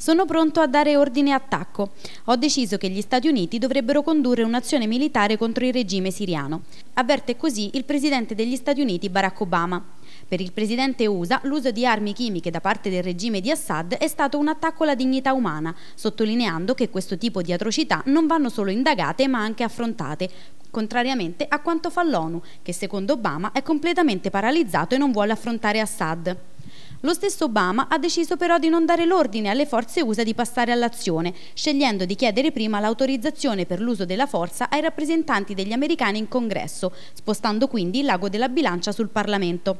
Sono pronto a dare ordine attacco. Ho deciso che gli Stati Uniti dovrebbero condurre un'azione militare contro il regime siriano. Avverte così il presidente degli Stati Uniti Barack Obama. Per il presidente USA l'uso di armi chimiche da parte del regime di Assad è stato un attacco alla dignità umana, sottolineando che questo tipo di atrocità non vanno solo indagate ma anche affrontate, contrariamente a quanto fa l'ONU, che secondo Obama è completamente paralizzato e non vuole affrontare Assad. Lo stesso Obama ha deciso però di non dare l'ordine alle forze USA di passare all'azione, scegliendo di chiedere prima l'autorizzazione per l'uso della forza ai rappresentanti degli americani in congresso, spostando quindi il lago della bilancia sul Parlamento.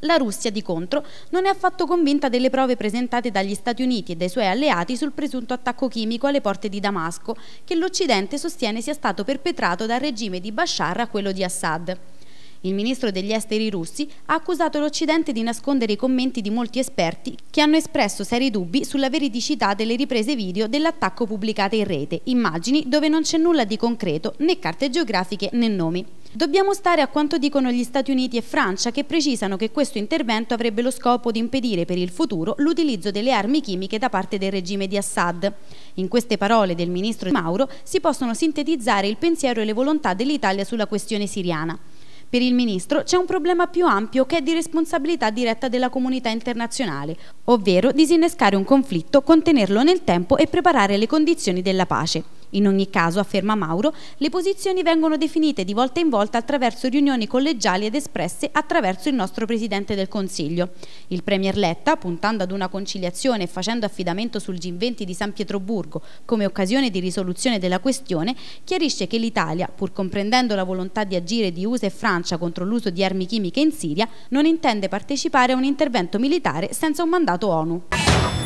La Russia, di contro, non è affatto convinta delle prove presentate dagli Stati Uniti e dai suoi alleati sul presunto attacco chimico alle porte di Damasco, che l'Occidente sostiene sia stato perpetrato dal regime di Bashar a quello di Assad. Il ministro degli esteri russi ha accusato l'Occidente di nascondere i commenti di molti esperti che hanno espresso seri dubbi sulla veridicità delle riprese video dell'attacco pubblicate in rete, immagini dove non c'è nulla di concreto, né carte geografiche né nomi. Dobbiamo stare a quanto dicono gli Stati Uniti e Francia che precisano che questo intervento avrebbe lo scopo di impedire per il futuro l'utilizzo delle armi chimiche da parte del regime di Assad. In queste parole del ministro Mauro si possono sintetizzare il pensiero e le volontà dell'Italia sulla questione siriana. Per il Ministro c'è un problema più ampio che è di responsabilità diretta della comunità internazionale, ovvero disinnescare un conflitto, contenerlo nel tempo e preparare le condizioni della pace. In ogni caso, afferma Mauro, le posizioni vengono definite di volta in volta attraverso riunioni collegiali ed espresse attraverso il nostro Presidente del Consiglio. Il Premier Letta, puntando ad una conciliazione e facendo affidamento sul G20 di San Pietroburgo come occasione di risoluzione della questione, chiarisce che l'Italia, pur comprendendo la volontà di agire di USA e Francia contro l'uso di armi chimiche in Siria, non intende partecipare a un intervento militare senza un mandato ONU.